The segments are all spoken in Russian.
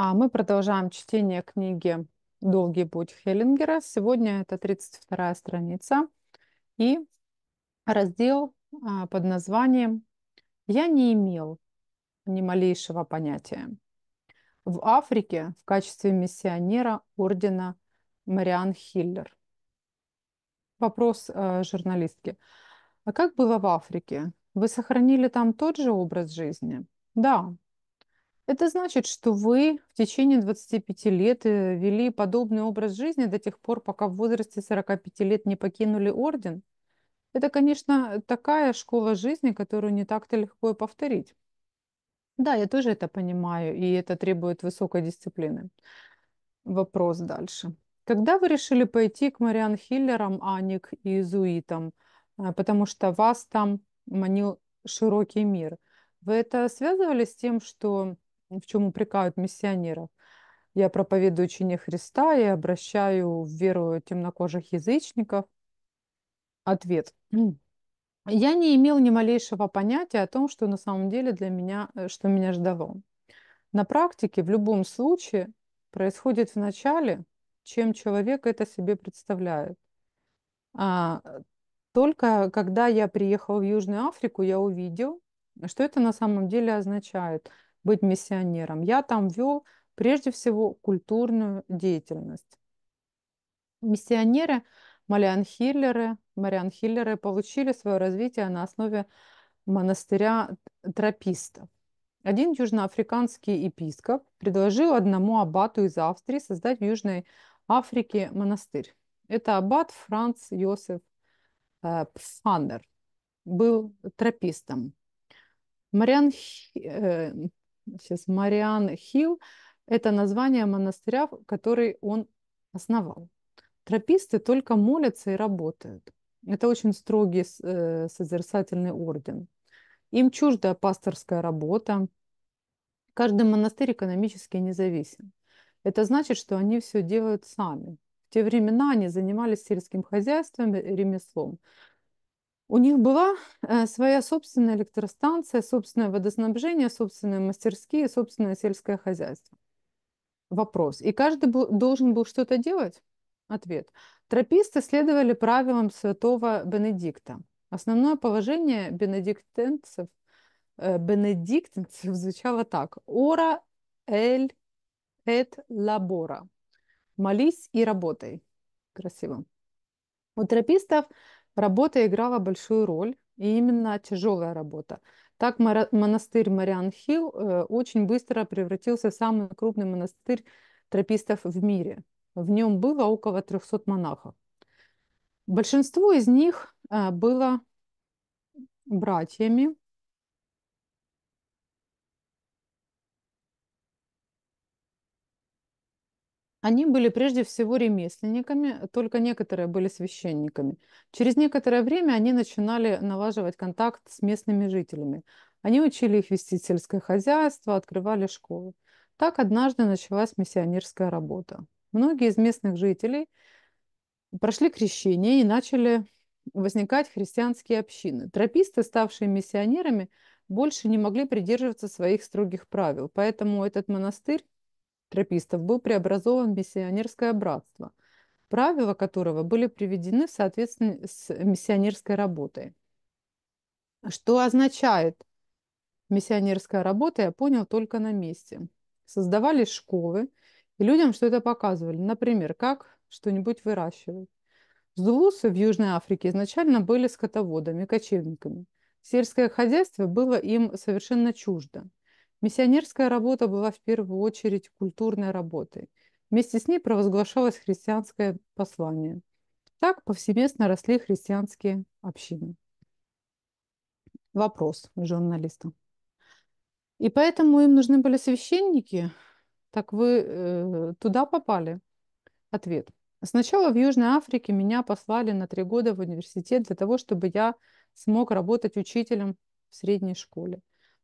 А Мы продолжаем чтение книги «Долгий путь Хеллингера». Сегодня это 32-я страница и раздел а, под названием «Я не имел ни малейшего понятия». В Африке в качестве миссионера ордена Мариан Хиллер. Вопрос э, журналистки. А как было в Африке? Вы сохранили там тот же образ жизни? Да, это значит, что вы в течение 25 лет э, вели подобный образ жизни до тех пор, пока в возрасте 45 лет не покинули орден. Это, конечно, такая школа жизни, которую не так-то легко и повторить. Да, я тоже это понимаю, и это требует высокой дисциплины. Вопрос дальше. Когда вы решили пойти к Мариан Хиллерам, а не к иезуитам? Э, потому что вас там манил широкий мир. Вы это связывали с тем, что в чем упрекают миссионеров. Я проповедую учение Христа и обращаю в веру темнокожих язычников. Ответ. Я не имел ни малейшего понятия о том, что на самом деле для меня, э, что меня ждало. На практике в любом случае происходит в начале, чем человек это себе представляет. А, только когда я приехал в Южную Африку, я увидел, что это на самом деле означает – быть миссионером. Я там вел прежде всего культурную деятельность. Миссионеры, Мариан Хиллеры, Мариан Хиллеры получили свое развитие на основе монастыря тропистов. Один южноафриканский епископ предложил одному аббату из Австрии создать в Южной Африке монастырь. Это аббат Франц Йосеф э, Пфаннер, был тропистом. Мариан, э, сейчас Мариан Хилл, это название монастыря, который он основал. Трописты только молятся и работают. Это очень строгий э, созерцательный орден. Им чуждая пасторская работа. Каждый монастырь экономически независим. Это значит, что они все делают сами. В те времена они занимались сельским хозяйством и э, ремеслом. У них была э, своя собственная электростанция, собственное водоснабжение, собственные мастерские, собственное сельское хозяйство. Вопрос. И каждый был, должен был что-то делать? Ответ. Трописты следовали правилам святого Бенедикта. Основное положение бенедиктенцев, э, бенедиктенцев звучало так. Ора эль эт лабора. Молись и работай. Красиво. У тропистов Работа играла большую роль, и именно тяжелая работа. Так монастырь Мариан Хилл э, очень быстро превратился в самый крупный монастырь тропистов в мире. В нем было около 300 монахов. Большинство из них э, было братьями, Они были прежде всего ремесленниками, только некоторые были священниками. Через некоторое время они начинали налаживать контакт с местными жителями. Они учили их вести сельское хозяйство, открывали школы. Так однажды началась миссионерская работа. Многие из местных жителей прошли крещение и начали возникать христианские общины. Трописты, ставшие миссионерами, больше не могли придерживаться своих строгих правил, поэтому этот монастырь Трапистов был преобразован миссионерское братство, правила которого были приведены в соответствии с миссионерской работой. Что означает миссионерская работа, я понял только на месте. Создавались школы, и людям что это показывали. Например, как что-нибудь выращивать. Зулусы в Южной Африке изначально были скотоводами, кочевниками. Сельское хозяйство было им совершенно чуждо. Миссионерская работа была в первую очередь культурной работой. Вместе с ней провозглашалось христианское послание. Так повсеместно росли христианские общины. Вопрос журналиста. И поэтому им нужны были священники? Так вы э, туда попали? Ответ. Сначала в Южной Африке меня послали на три года в университет для того, чтобы я смог работать учителем в средней школе.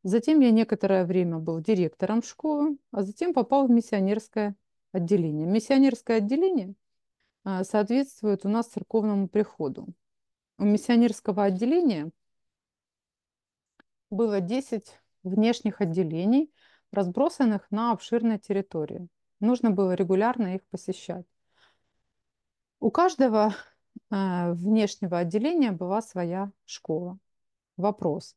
Затем я некоторое время был директором школы, а затем попал в миссионерское отделение. Миссионерское отделение а, соответствует у нас церковному приходу. У миссионерского отделения было 10 внешних отделений, разбросанных на обширной территории. Нужно было регулярно их посещать. У каждого а, внешнего отделения была своя школа. Вопрос,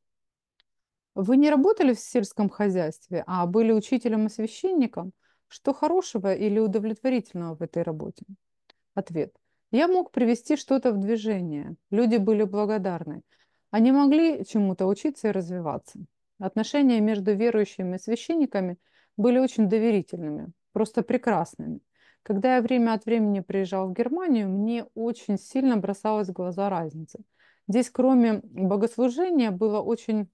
вы не работали в сельском хозяйстве, а были учителем и священником? Что хорошего или удовлетворительного в этой работе? Ответ. Я мог привести что-то в движение. Люди были благодарны. Они могли чему-то учиться и развиваться. Отношения между верующими и священниками были очень доверительными, просто прекрасными. Когда я время от времени приезжал в Германию, мне очень сильно бросалась в глаза разница. Здесь, кроме богослужения, было очень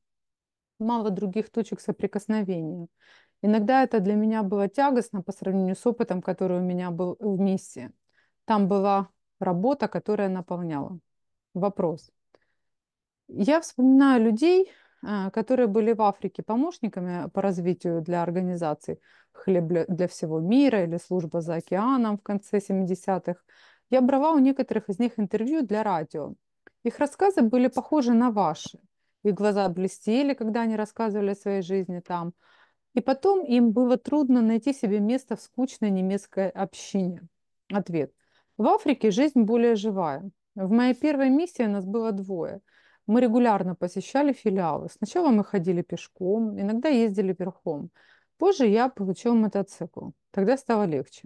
мало других точек соприкосновения. Иногда это для меня было тягостно по сравнению с опытом, который у меня был в миссии. Там была работа, которая наполняла. Вопрос. Я вспоминаю людей, а, которые были в Африке помощниками по развитию для организаций «Хлеб для всего мира» или «Служба за океаном» в конце 70-х. Я брала у некоторых из них интервью для радио. Их рассказы были похожи на ваши – их глаза блестели, когда они рассказывали о своей жизни там. И потом им было трудно найти себе место в скучной немецкой общине. Ответ. В Африке жизнь более живая. В моей первой миссии нас было двое. Мы регулярно посещали филиалы. Сначала мы ходили пешком, иногда ездили верхом. Позже я получил мотоцикл. Тогда стало легче.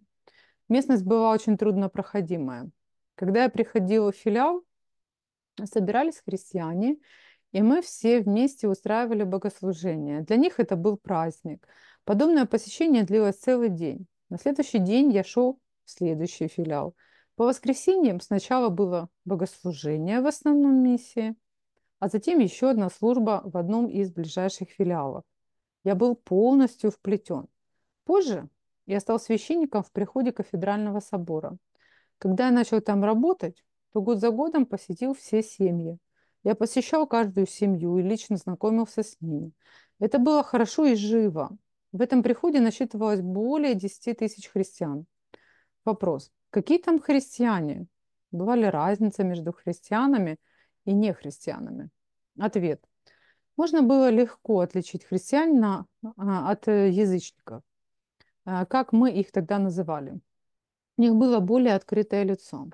Местность была очень труднопроходимая. Когда я приходила в филиал, собирались христиане – и мы все вместе устраивали богослужение. Для них это был праздник. Подобное посещение длилось целый день. На следующий день я шел в следующий филиал. По воскресеньям сначала было богослужение в основном миссии, а затем еще одна служба в одном из ближайших филиалов. Я был полностью вплетен. Позже я стал священником в приходе кафедрального собора. Когда я начал там работать, то год за годом посетил все семьи, я посещал каждую семью и лично знакомился с ними. Это было хорошо и живо. В этом приходе насчитывалось более 10 тысяч христиан. Вопрос. Какие там христиане? Была ли разница между христианами и нехристианами? Ответ. Можно было легко отличить христианина а, от э, язычников, а, как мы их тогда называли. У них было более открытое лицо.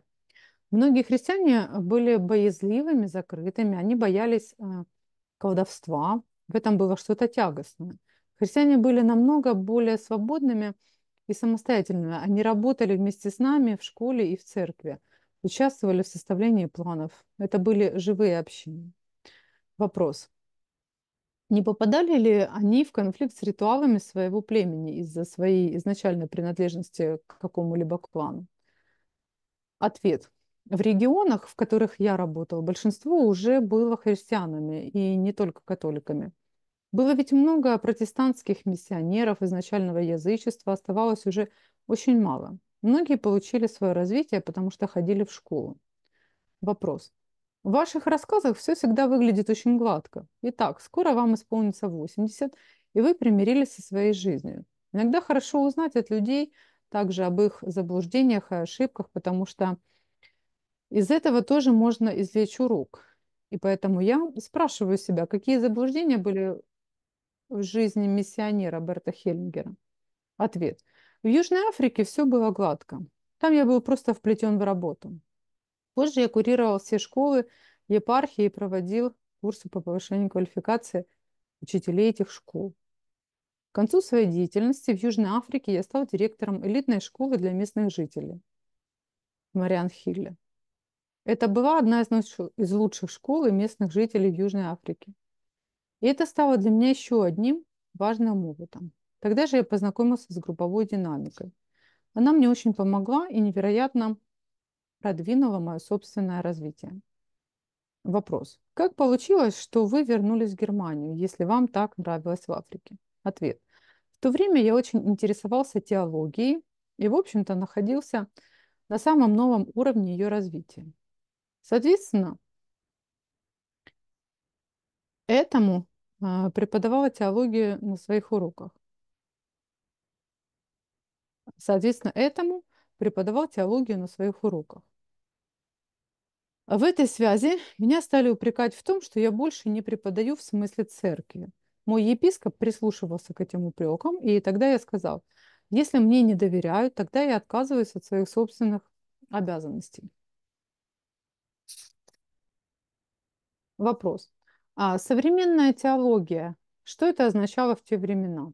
Многие христиане были боязливыми, закрытыми, они боялись э, колдовства, в этом было что-то тягостное. Христиане были намного более свободными и самостоятельными. Они работали вместе с нами в школе и в церкви, участвовали в составлении планов. Это были живые общины. Вопрос. Не попадали ли они в конфликт с ритуалами своего племени из-за своей изначальной принадлежности к какому-либо клану? Ответ в регионах, в которых я работала, большинство уже было христианами и не только католиками. Было ведь много протестантских миссионеров изначального язычества, оставалось уже очень мало. Многие получили свое развитие, потому что ходили в школу. Вопрос. В ваших рассказах все всегда выглядит очень гладко. Итак, скоро вам исполнится 80, и вы примирились со своей жизнью. Иногда хорошо узнать от людей также об их заблуждениях и ошибках, потому что из этого тоже можно извлечь урок. И поэтому я спрашиваю себя, какие заблуждения были в жизни миссионера Берта Хеллингера? Ответ. В Южной Африке все было гладко. Там я был просто вплетен в работу. Позже я курировал все школы, епархии и проводил курсы по повышению квалификации учителей этих школ. К концу своей деятельности в Южной Африке я стал директором элитной школы для местных жителей Мариан Хилле. Это была одна из, лучших школ и местных жителей Южной Африки, И это стало для меня еще одним важным опытом. Тогда же я познакомился с групповой динамикой. Она мне очень помогла и невероятно продвинула мое собственное развитие. Вопрос. Как получилось, что вы вернулись в Германию, если вам так нравилось в Африке? Ответ. В то время я очень интересовался теологией и, в общем-то, находился на самом новом уровне ее развития. Соответственно, этому а, преподавала теологию на своих уроках. Соответственно, этому преподавал теологию на своих уроках. В этой связи меня стали упрекать в том, что я больше не преподаю в смысле церкви. Мой епископ прислушивался к этим упрекам, и тогда я сказал, если мне не доверяют, тогда я отказываюсь от своих собственных обязанностей. вопрос. А современная теология, что это означало в те времена?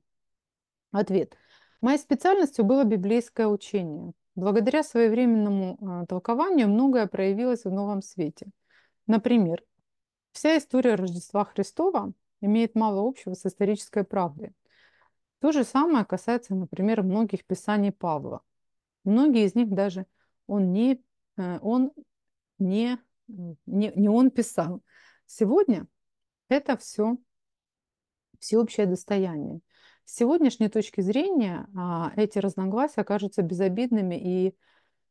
Ответ. Моей специальностью было библейское учение. Благодаря своевременному а, толкованию многое проявилось в новом свете. Например, вся история Рождества Христова имеет мало общего с исторической правдой. То же самое касается, например, многих писаний Павла. Многие из них даже он не, э, он не, не, не он писал. Сегодня это все всеобщее достояние. С сегодняшней точки зрения а, эти разногласия окажутся безобидными и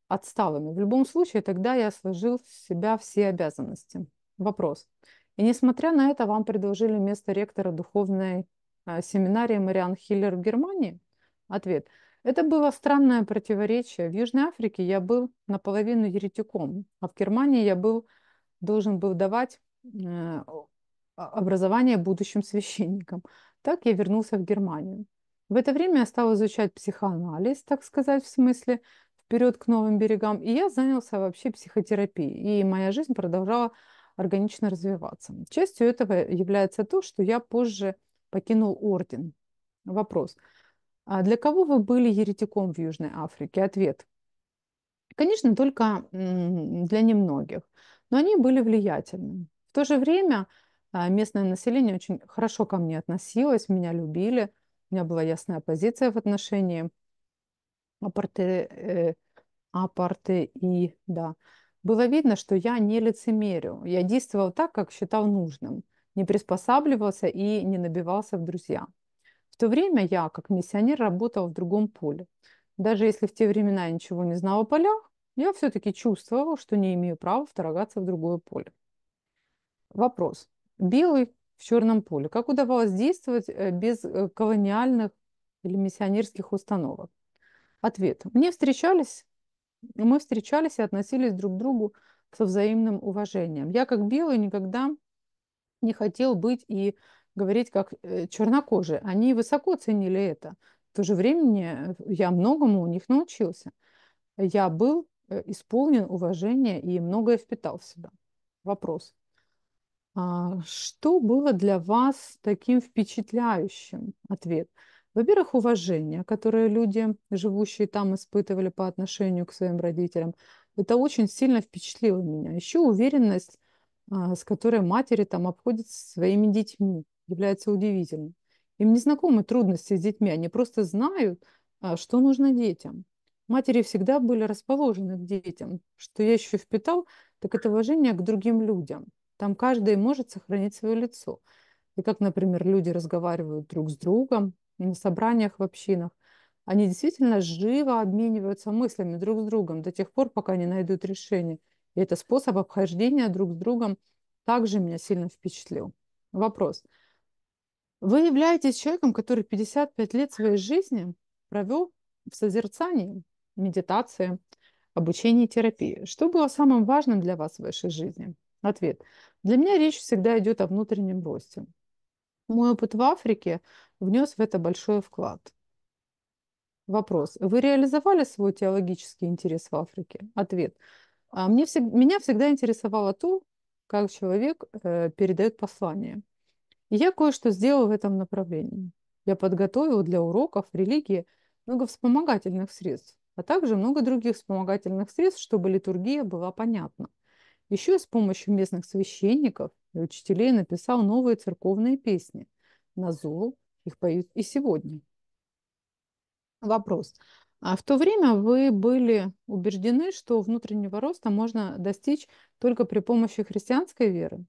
отсталыми. В любом случае, тогда я сложил с себя все обязанности. Вопрос. И несмотря на это, вам предложили место ректора духовной а, семинарии Мариан Хиллер в Германии? Ответ. Это было странное противоречие. В Южной Африке я был наполовину еретиком, а в Германии я был, должен был давать Э, образование будущим священником. Так я вернулся в Германию. В это время я стал изучать психоанализ, так сказать, в смысле вперед к новым берегам, и я занялся вообще психотерапией, и моя жизнь продолжала органично развиваться. Частью этого является то, что я позже покинул орден. Вопрос. А для кого вы были еретиком в Южной Африке? Ответ. Конечно, только для немногих, но они были влиятельны то же время а, местное население очень хорошо ко мне относилось, меня любили, у меня была ясная позиция в отношении апарты, э, апарты и да. Было видно, что я не лицемерю. Я действовал так, как считал нужным, не приспосабливался и не набивался в друзья. В то время я, как миссионер, работал в другом поле. Даже если в те времена я ничего не знал о полях, я все-таки чувствовал, что не имею права вторгаться в другое поле. Вопрос. Белый в черном поле. Как удавалось действовать э, без э, колониальных или миссионерских установок? Ответ. Мне встречались, мы встречались и относились друг к другу со взаимным уважением. Я, как белый, никогда не хотел быть и говорить как э, чернокожие. Они высоко ценили это. В то же время я многому у них научился. Я был исполнен уважения и многое впитал в себя. Вопрос. А, что было для вас таким впечатляющим? Ответ. Во-первых, уважение, которое люди, живущие там, испытывали по отношению к своим родителям. Это очень сильно впечатлило меня. Еще уверенность, а, с которой матери там обходятся своими детьми, является удивительной. Им не знакомы трудности с детьми, они просто знают, а, что нужно детям. Матери всегда были расположены к детям. Что я еще впитал, так это уважение к другим людям. Там каждый может сохранить свое лицо. И как, например, люди разговаривают друг с другом на собраниях в общинах, они действительно живо обмениваются мыслями друг с другом до тех пор, пока не найдут решение. И это способ обхождения друг с другом также меня сильно впечатлил. Вопрос. Вы являетесь человеком, который 55 лет своей жизни провел в созерцании, медитации, обучении терапии. Что было самым важным для вас в вашей жизни? Ответ. Для меня речь всегда идет о внутреннем росте. Мой опыт в Африке внес в это большой вклад. Вопрос. Вы реализовали свой теологический интерес в Африке? Ответ. А мне, меня всегда интересовало то, как человек э, передает послание. И я кое-что сделал в этом направлении. Я подготовил для уроков религии много вспомогательных средств, а также много других вспомогательных средств, чтобы литургия была понятна. Еще и с помощью местных священников и учителей написал новые церковные песни. На Зулу их поют и сегодня. Вопрос. А в то время вы были убеждены, что внутреннего роста можно достичь только при помощи христианской веры?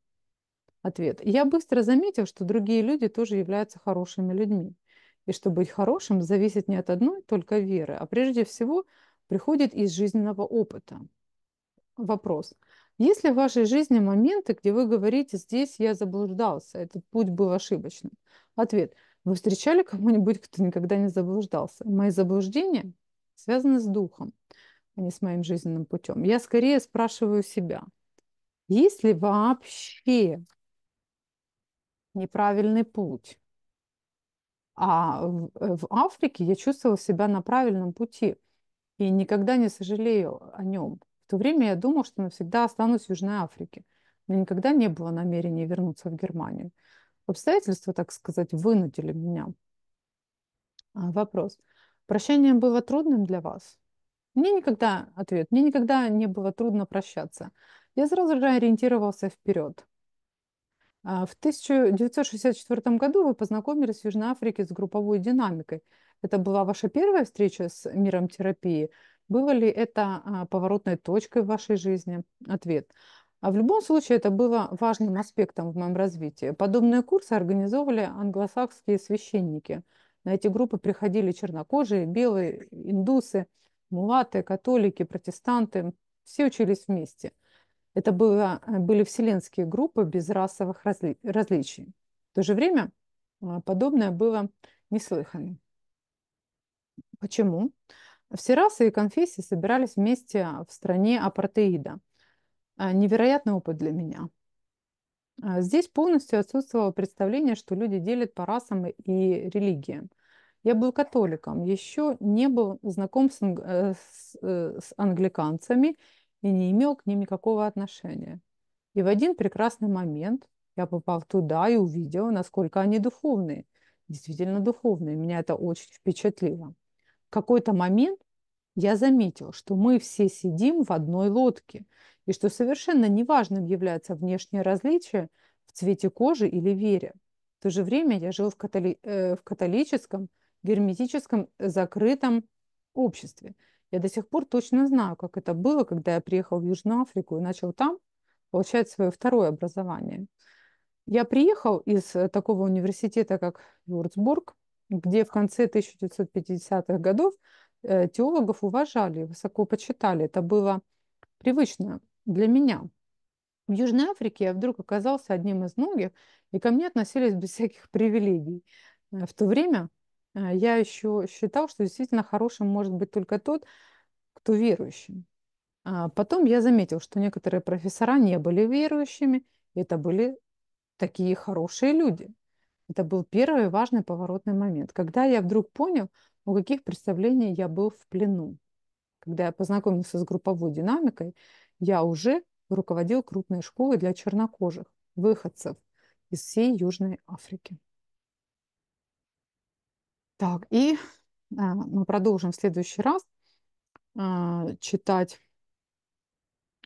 Ответ. Я быстро заметил, что другие люди тоже являются хорошими людьми. И что быть хорошим зависит не от одной только веры, а прежде всего приходит из жизненного опыта. Вопрос. Есть ли в вашей жизни моменты, где вы говорите, здесь я заблуждался, этот путь был ошибочным? Ответ. Вы встречали кого-нибудь, кто никогда не заблуждался? Мои заблуждения связаны с духом, а не с моим жизненным путем. Я скорее спрашиваю себя, есть ли вообще неправильный путь? А в, э, в Африке я чувствовала себя на правильном пути и никогда не сожалею о нем. В то время я думал, что навсегда останусь в Южной Африке. Но никогда не было намерения вернуться в Германию. Обстоятельства, так сказать, вынудили меня. А, вопрос. Прощание было трудным для вас? Мне никогда, ответ, мне никогда не было трудно прощаться. Я сразу же ориентировался вперед. А, в 1964 году вы познакомились в Южной Африке с групповой динамикой. Это была ваша первая встреча с миром терапии было ли это а, поворотной точкой в вашей жизни? Ответ. А в любом случае это было важным аспектом в моем развитии. Подобные курсы организовывали англосакские священники. На эти группы приходили чернокожие, белые, индусы, мулаты, католики, протестанты. Все учились вместе. Это было, а, были вселенские группы без расовых разли, различий. В то же время а, подобное было неслыханным. Почему? Почему? Все расы и конфессии собирались вместе в стране апартеида. А, невероятный опыт для меня. А, здесь полностью отсутствовало представление, что люди делят по расам и религиям. Я был католиком, еще не был знаком с, анг... Э, с, э, с англиканцами и не имел к ним никакого отношения. И в один прекрасный момент я попал туда и увидел, насколько они духовные. Действительно духовные. Меня это очень впечатлило какой-то момент я заметил, что мы все сидим в одной лодке, и что совершенно неважным является внешнее различие в цвете кожи или вере. В то же время я жил в, католи... э, в католическом, герметическом, закрытом обществе. Я до сих пор точно знаю, как это было, когда я приехал в Южную Африку и начал там получать свое второе образование. Я приехал из э, такого университета, как Вюрцбург, где в конце 1950-х годов э, теологов уважали, высоко почитали. Это было привычно для меня. В Южной Африке я вдруг оказался одним из многих, и ко мне относились без всяких привилегий. Э, в то время э, я еще считал, что действительно хорошим может быть только тот, кто верующий. А потом я заметил, что некоторые профессора не были верующими, и это были такие хорошие люди. Это был первый важный поворотный момент, когда я вдруг понял, у каких представлений я был в плену. Когда я познакомился с групповой динамикой, я уже руководил крупной школой для чернокожих, выходцев из всей Южной Африки. Так, и а, мы продолжим в следующий раз а, читать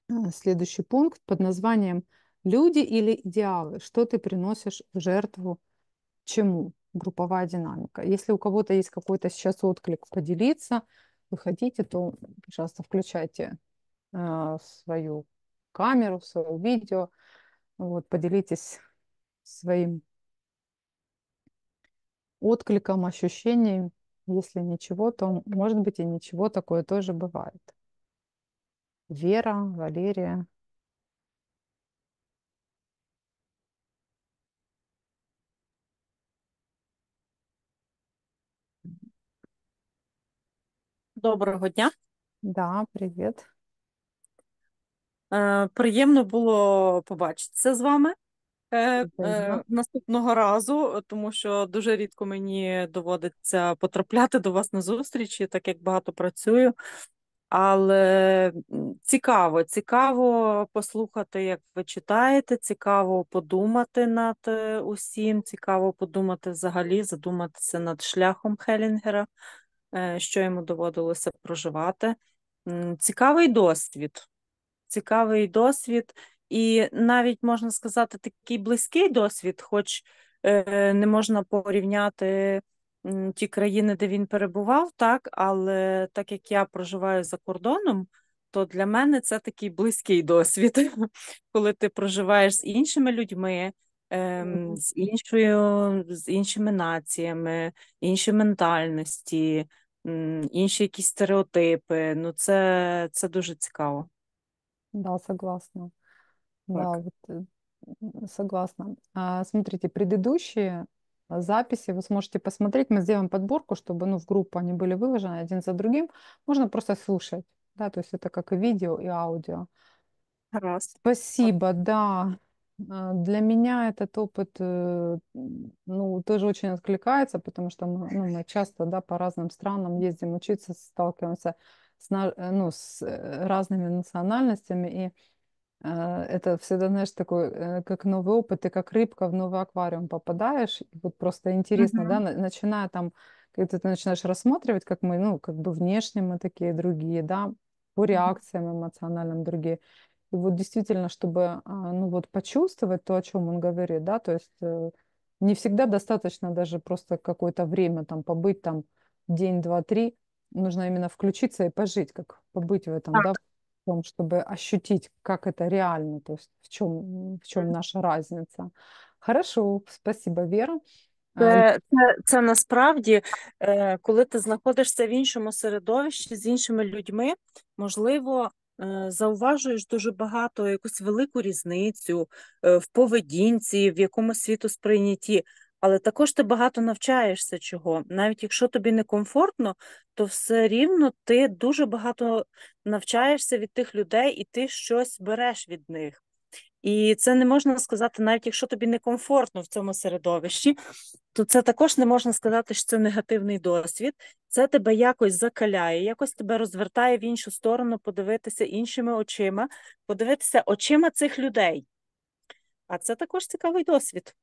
а, следующий пункт под названием «Люди или идеалы? Что ты приносишь в жертву чему групповая динамика. Если у кого-то есть какой-то сейчас отклик поделиться, вы хотите, то, пожалуйста, включайте э, свою камеру, свое видео, вот, поделитесь своим откликом, ощущением. Если ничего, то, может быть, и ничего такое тоже бывает. Вера, Валерия. Доброго дня. Да, привіт. Е, приємно було побачитися з вами е, е, наступного разу, тому що дуже рідко мені доводиться потрапляти до вас на зустрічі, так як багато працюю. Але цікаво, цікаво послухати, як ви читаєте, цікаво подумати над е, усім, цікаво подумати взагалі, задуматися над шляхом Хелінгера. Е, що йому доводилося проживати. Цікавий досвід, цікавий досвід, і навіть можна сказати, такий близький досвід, хоч е, не можна порівняти ті країни, де він перебував, так, але так як я проживаю за кордоном. То для мене це такий близький досвід, коли ти проживаєш з іншими людьми, ем, з іншою, з іншими націями, інші ментальності, інші якісь стереотипи. Ну, це це дуже цікаво. Да, согласна. Да, вот, э, согласна. А, смотрите, предыдущие а, записи вы сможете посмотреть. Мы сделаем подборку, чтобы ну, в группу они были выложены один за другим. Можно просто слушать. Да, то есть это как и видео, и аудио. Раз. Спасибо, да. А, для меня этот опыт э, ну, тоже очень откликается, потому что мы, ну, мы часто да, по разным странам ездим учиться, сталкиваемся с, э, ну, с э, разными национальностями, и это всегда, знаешь, такой, как новый опыт, ты как рыбка в новый аквариум попадаешь, и вот просто интересно, mm-hmm. да, начиная там, когда ты начинаешь рассматривать, как мы, ну, как бы внешне мы такие другие, да, по реакциям эмоциональным другие, и вот действительно, чтобы а, ну, вот почувствовать то, о чем он говорит, да, то есть э, не всегда достаточно даже просто какое-то время там побыть там день, два, три. Нужно именно включиться и пожить, как побыть в этом, да, в том, чтобы ощутить, как это реально, то есть в чем, в чем наша разница. Хорошо, спасибо, Вера. А, це, це це, насправді, коли ти знаходишся в іншому середовищі з іншими людьми, можливо, Е, зауважуєш дуже багато якусь велику різницю е, в поведінці, в якому світу сприйнятті, але також ти багато навчаєшся чого. Навіть якщо тобі некомфортно, то все рівно ти дуже багато навчаєшся від тих людей і ти щось береш від них. І це не можна сказати, навіть якщо тобі некомфортно в цьому середовищі, то це також не можна сказати, що це негативний досвід. Це тебе якось закаляє, якось тебе розвертає в іншу сторону, подивитися іншими очима, подивитися очима цих людей. А це також цікавий досвід.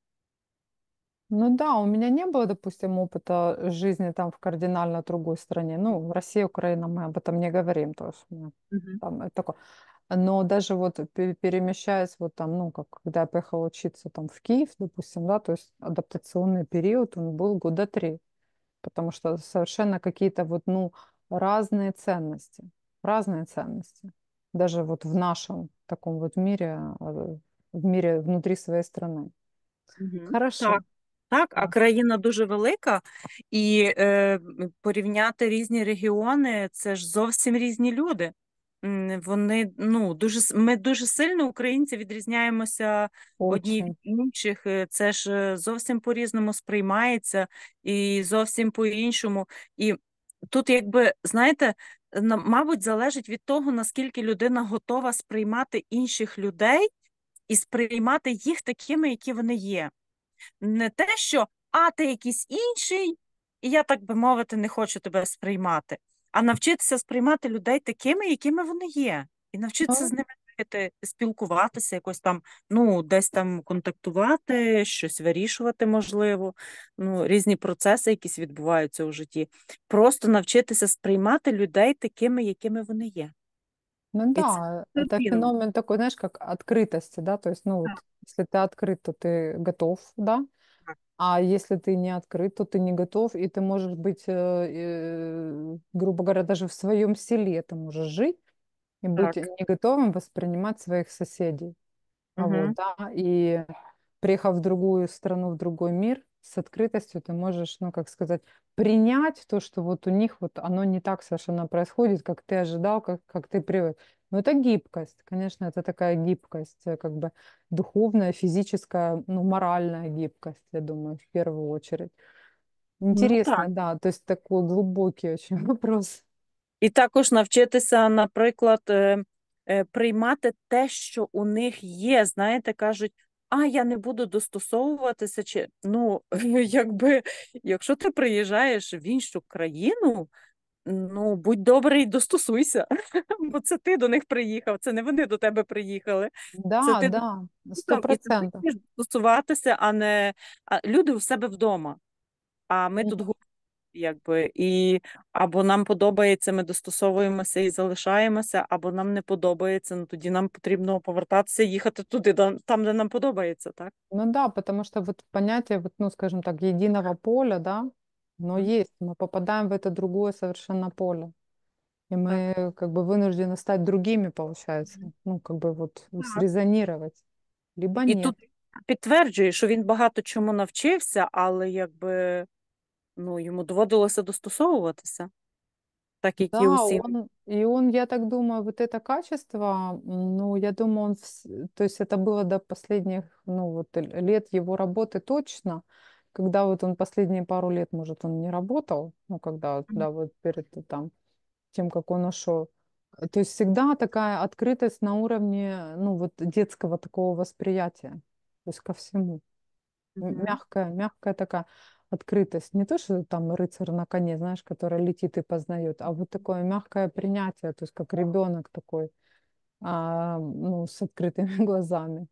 Ну да, у мене не було, допустимо, опыта жизни там в кардинально другой стране. Ну, Россия, Украина, мы об этом не говоримо. то угу. там такое. но даже вот перемещаясь вот там, ну, как когда я поехала учиться там в Киев, допустим, да, то есть адаптационный период, он был года три, потому что совершенно какие-то вот, ну, разные ценности, разные ценности, даже вот в нашем таком вот мире, э, в мире внутри своей страны. Угу. Хорошо. Так. Так, а країна дуже велика, і е, порівняти різні регіони це ж зовсім різні люди. вони ну дуже ми дуже сильно українці відрізняємося Очень. одні від інших. Е, це ж зовсім по різному сприймається і зовсім по іншому. І тут, якби знаєте, мабуть, залежить від того, наскільки людина готова сприймати інших людей і сприймати їх такими, які вони є. Не те, що а ти якийсь інший, і я так би мовити, не хочу тебе сприймати а навчитися сприймати людей такими, якими вони є, і навчитися з ними знаєте, спілкуватися, якось там, ну, десь там контактувати, щось вирішувати можливо, ну, різні процеси, якісь відбуваються у житті. Просто навчитися сприймати людей такими, якими вони є. Ну да, э, это, феномен такой, знаешь, как открытости, да, то есть, ну, да. вот, если ты то ти готов, да, А если ты не открыт, то ты не готов, и ты можешь быть, э, э, грубо говоря, даже в своем селе ты можешь жить и быть так. не готовым воспринимать своих соседей. Угу. Вот, да? И приехав в другую страну, в другой мир, с открытостью ты можешь, ну, как сказать, принять то, что вот у них вот оно не так совершенно происходит, как ты ожидал, как, как ты привык. Ну, это гибкость, конечно, это такая гибкость, э, как бы духовная, физическая, ну, моральная гибкость, я думаю, в первую очередь. Інтересно, ну, да, то есть такой глубокий очень вопрос. І також навчитися, наприклад, е, е, приймати те, що у них є. Знаєте, кажуть, а я не буду достосовуватися. Чи ну якби якщо ти приїжджаєш в іншу країну, Ну, будь добрий, достосуйся, бо це ти до них приїхав, це не вони до тебе приїхали. Да, ну, це ти да, 100%. Це ти достосуватися, а не а люди у себе вдома. А ми тут якби і або нам подобається, ми достосовуємося і залишаємося, або нам не подобається. Ну тоді нам потрібно повертатися, їхати туди, там де нам подобається, так? Ну да, тому що поняття, ну скажімо так, єдиного поля, да. Но есть, мы попадаем в это другое совершенно поле. И мы да. как бы вынуждены стать другими, получается. Ну, как бы вот так. срезонировать. Либо І ні. тут підтверджує, що він багато чому навчився, але якби ну, йому доводилося достосовуватися. Так, як і усі. он, и он, я так думаю, вот это качество, ну, я думаю, он, то есть это было до последних, ну, вот лет его работы точно, когда вот он последние пару лет, может, он не работал, ну, когда, да, вот перед там, тем, как он ушел. Э, то есть всегда такая открытость на уровне, ну, вот детского такого восприятия, то есть ко всему. Mm-hmm. Мягкая, мягкая такая открытость. Не то, что там рыцарь на коне, знаешь, который летит и познает, а вот такое мягкое принятие, то есть как ребенок такой, а, ну, с открытыми глазами.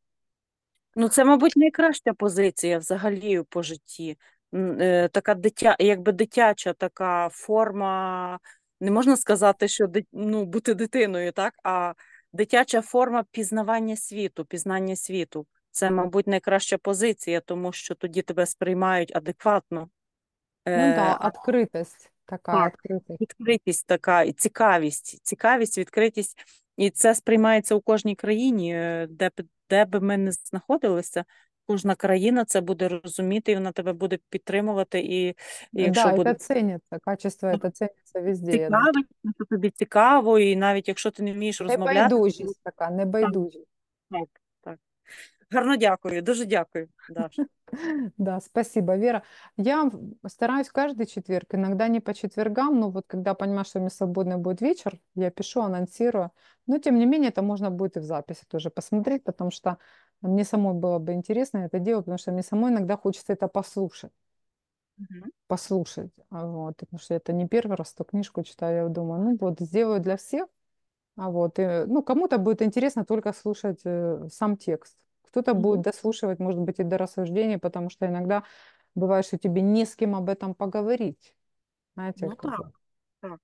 Ну, це, мабуть, найкраща позиція взагалі по житті. Е, така дитя, якби дитяча така форма, не можна сказати, що ну, бути дитиною, так? А дитяча форма пізнавання світу, пізнання світу. Це, мабуть, найкраща позиція, тому що тоді тебе сприймають адекватно. Е, ну Е, да, открытость Так, открытость. відкритість така, і цікавість, цікавість, відкритість, і це сприймається у кожній країні, е, де де би ми не знаходилися, кожна країна це буде розуміти, і вона тебе буде підтримувати. І, і якщо да, буде... ціниться, качество це ціниться везде. Цікаво, що тобі цікаво, і навіть якщо ти не вмієш розмовляти. Небайдужість така, небайдужість. Так. Гарно дякую, дуже дякую. Даша. Да, спасибо, Вера. Я стараюсь каждый четверг, иногда не по четвергам, но вот когда понимаю, что у меня свободный будет вечер, я пишу, анонсирую. Но тем не менее, это можно будет и в записи тоже посмотреть, потому что мне самой было бы интересно это делать, потому что мне самой иногда хочется это послушать. Угу. Послушать. А вот, потому что это не первый раз эту книжку читаю, я думаю, ну вот, сделаю для всех. А вот, и, ну, кому-то будет интересно только слушать э, сам текст. Кто-то mm-hmm. будет дослушивать, может быть, и до рассуждений, потому что иногда бывает, что тебе не с кем об этом поговорить. Знаете, ну, как так.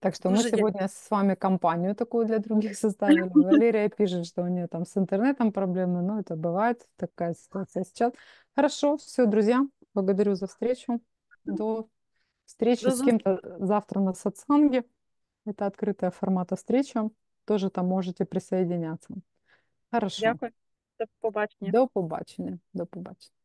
так, что Слушайте. мы сегодня с вами компанию такую для других создали. Валерия пишет, что у нее там с интернетом проблемы, но это бывает, такая ситуация сейчас. Хорошо, все, друзья, благодарю за встречу. До встречи с кем-то завтра на сатсанге. Это открытая формата встречи, Тоже там можете присоединяться. Хорошо. Дякую. До побачення. До побачення. До побачення.